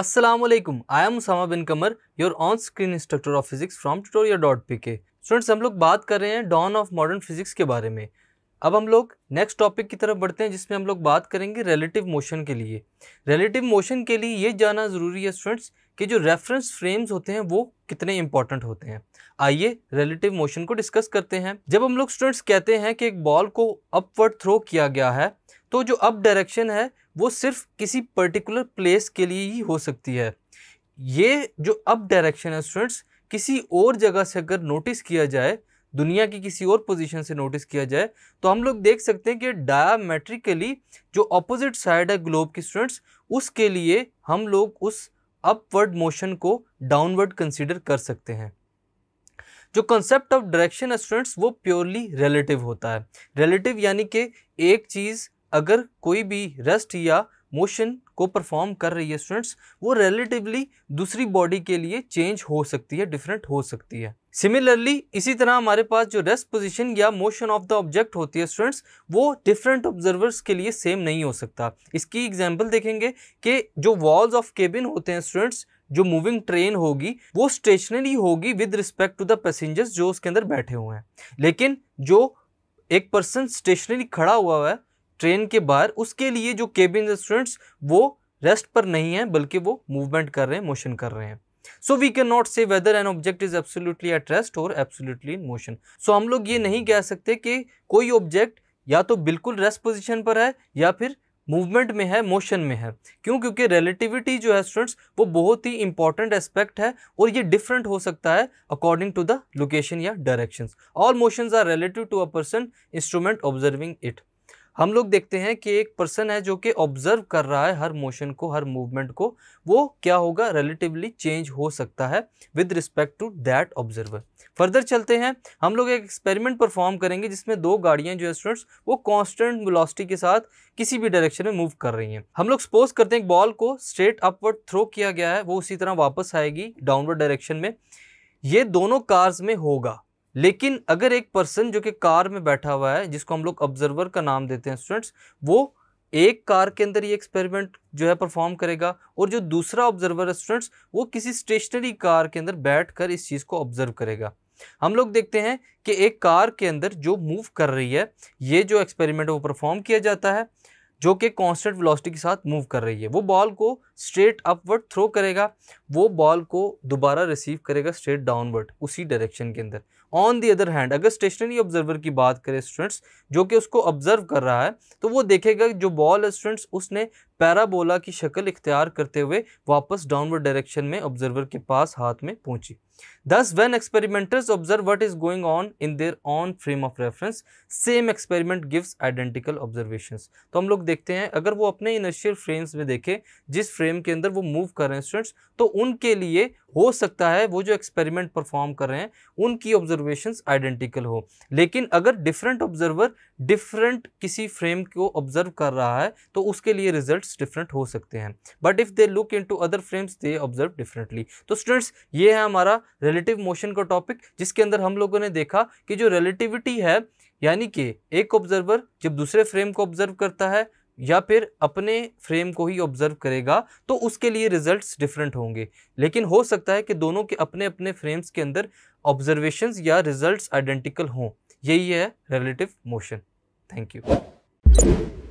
Aslam I am Usama bin Qamar your on screen instructor of physics from Tutoria dot P K students हम लोग बात कर रहे हैं डॉन ऑफ मॉडर्न फिजिक्स के बारे में अब हम लोग नेक्स्ट टॉपिक की तरफ बढ़ते हैं जिसमें हम लोग बात करेंगे रिलेटिव मोशन के लिए रिलेटिव मोशन के लिए ये जानना ज़रूरी है स्टूडेंट्स कि जो रेफरेंस फ्रेम्स होते हैं वो कितने इंपॉर्टेंट होते हैं आइए रिलेटिव मोशन को डिस्कस करते हैं जब हम लोग स्टूडेंट्स कहते हैं कि एक बॉल को अपवर्ड थ्रो किया गया है तो जो अप डायरेक्शन है वो सिर्फ किसी पर्टिकुलर प्लेस के लिए ही हो सकती है ये जो अप डायरेक्शन है स्टूडेंट्स किसी और जगह से अगर नोटिस किया जाए दुनिया की किसी और पोजीशन से नोटिस किया जाए तो हम लोग देख सकते हैं कि डायामेट्रिकली जो अपोजिट साइड है ग्लोब की स्टूडेंट्स उसके लिए हम लोग उस अपवर्ड मोशन को डाउनवर्ड कंसिडर कर सकते हैं जो कंसेप्ट ऑफ डायरेक्शन है स्टूडेंट्स वो प्योरली रिलेटिव होता है रिलेटिव यानी कि एक चीज़ अगर कोई भी रेस्ट या मोशन को परफॉर्म कर रही है स्टूडेंट्स वो रिलेटिवली दूसरी बॉडी के लिए चेंज हो सकती है डिफरेंट हो सकती है सिमिलरली इसी तरह हमारे पास जो रेस्ट पोजीशन या मोशन ऑफ द ऑब्जेक्ट होती है स्टूडेंट्स वो डिफरेंट ऑब्जर्वर्स के लिए सेम नहीं हो सकता इसकी एग्जांपल देखेंगे कि जो वॉल्स ऑफ केबिन होते हैं स्टूडेंट्स जो मूविंग ट्रेन होगी वो स्टेशनरी होगी with respect to the passengers जो उसके अंदर बैठे हुए हैं लेकिन जो एक पर्सन स्टेशनरी खड़ा हुआ है ट्रेन के बाहर उसके लिए जो केबिन स्टूडेंट्स वो रेस्ट पर नहीं है बल्कि वो मूवमेंट कर रहे हैं मोशन कर रहे हैं so we can not say whether an object is absolutely at rest और एब्सोल्युटली इन मोशन सो हम लोग ये नहीं कह सकते कि कोई ऑब्जेक्ट या तो बिल्कुल रेस्ट पोजिशन पर है या फिर मूवमेंट में है मोशन में है क्यों क्योंकि रिलेटिविटी जो है स्टूडेंट्स वो बहुत ही इंपॉर्टेंट एस्पेक्ट है और ये डिफरेंट हो सकता है अकॉर्डिंग टू द लोकेशन या directions all motions are relative to a person instrument observing it हम लोग देखते हैं कि एक पर्सन है जो कि ऑब्जर्व कर रहा है हर मोशन को हर मूवमेंट को वो क्या होगा रिलेटिवली चेंज हो सकता है with respect to that observer further चलते हैं हम लोग एक एक्सपेरिमेंट परफॉर्म करेंगे जिसमें दो गाड़ियाँ जो है स्टूडेंट्स वो कॉन्स्टेंट वेलोसिटी के साथ किसी भी डायरेक्शन में मूव कर रही हैं हम लोग सपोज करते हैं बॉल को स्ट्रेट अपवर्ड थ्रो किया गया है वो उसी तरह वापस आएगी डाउनवर्ड डायरेक्शन में ये दोनों कार्स में होगा लेकिन अगर एक पर्सन जो कि कार में बैठा हुआ है जिसको हम लोग ऑब्जर्वर का नाम देते हैं स्टूडेंट्स वो एक कार के अंदर ये एक्सपेरिमेंट जो है परफॉर्म करेगा और जो दूसरा ऑब्जर्वर है स्टूडेंट्स वो किसी स्टेशनरी कार के अंदर बैठकर इस चीज़ को ऑब्जर्व करेगा हम लोग देखते हैं कि एक कार के अंदर जो मूव कर रही है ये जो एक्सपेरिमेंट वो परफॉर्म किया जाता है जो कि कॉन्स्टेंट वेलोसिटी के साथ मूव कर रही है वो बॉल को स्ट्रेट अपवर्ड थ्रो करेगा वो बॉल को दोबारा रिसीव करेगा स्ट्रेट डाउनवर्ड उसी डायरेक्शन के अंदर ऑन दी अदर हैंड अगर स्टेशनरी ऑब्जर्वर की बात करें स्टूडेंट्स जो कि उसको ऑब्जर्व कर रहा है तो वो देखेगा जो बॉल है स्टूडेंट्स उसने पैराबोला की शक्ल इख्तियार करते हुए वापस डाउनवर्ड डायरेक्शन में ऑब्जर्वर के पास हाथ में पहुंची thus when experimenters observe what is going on in their own frame of reference same experiment gives identical observation तो हम लोग देखते हैं अगर वो अपने इनर्शियल फ्रेम्स में देखें जिस फ्रेम के अंदर वो मूव कर रहे हैं स्टूडेंट्स तो उनके लिए हो सकता है वो जो एक्सपेरिमेंट परफॉर्म कर रहे हैं उनकी ऑब्जर्व ऑब्जर्वेशंस आइडेंटिकल हो लेकिन अगर डिफरेंट ऑब्जर्वर डिफरेंट किसी फ्रेम को ऑब्जर्व कर रहा है तो उसके लिए रिजल्ट डिफरेंट हो सकते हैं but if they look to other frames they observe differently तो स्टूडेंट्स ये है हमारा रिलेटिव मोशन का टॉपिक जिसके अंदर हम लोगों ने देखा कि जो रिलेटिविटी है यानी कि एक ऑब्जर्वर जब दूसरे फ्रेम को ऑब्जर्व करता है या फिर अपने फ्रेम को ही ऑब्जर्व करेगा तो उसके लिए रिजल्ट्स डिफरेंट होंगे लेकिन हो सकता है कि दोनों के अपने अपने फ्रेम्स के अंदर ऑब्जर्वेशंस या रिजल्ट्स आइडेंटिकल हों यही है रिलेटिव मोशन थैंक यू